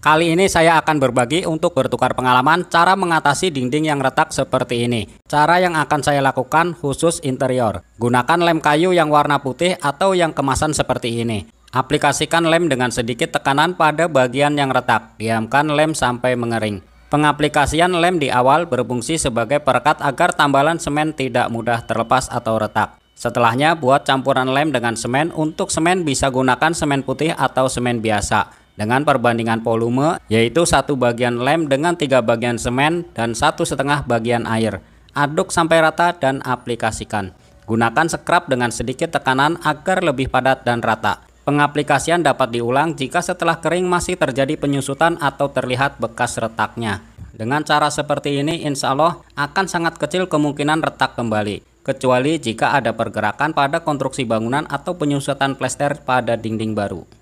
Kali ini saya akan berbagi untuk bertukar pengalaman cara mengatasi dinding yang retak seperti ini. Cara yang akan saya lakukan khusus interior. Gunakan lem kayu yang warna putih atau yang kemasan seperti ini. Aplikasikan lem dengan sedikit tekanan pada bagian yang retak. Diamkan lem sampai mengering. Pengaplikasian lem di awal berfungsi sebagai perekat agar tambalan semen tidak mudah terlepas atau retak. Setelahnya buat campuran lem dengan semen untuk semen bisa gunakan semen putih atau semen biasa dengan perbandingan volume yaitu satu bagian lem dengan tiga bagian semen dan satu setengah bagian air. Aduk sampai rata dan aplikasikan. Gunakan scrub dengan sedikit tekanan agar lebih padat dan rata. Pengaplikasian dapat diulang jika setelah kering masih terjadi penyusutan atau terlihat bekas retaknya. Dengan cara seperti ini insya Allah akan sangat kecil kemungkinan retak kembali kecuali jika ada pergerakan pada konstruksi bangunan atau penyusutan plester pada dinding baru.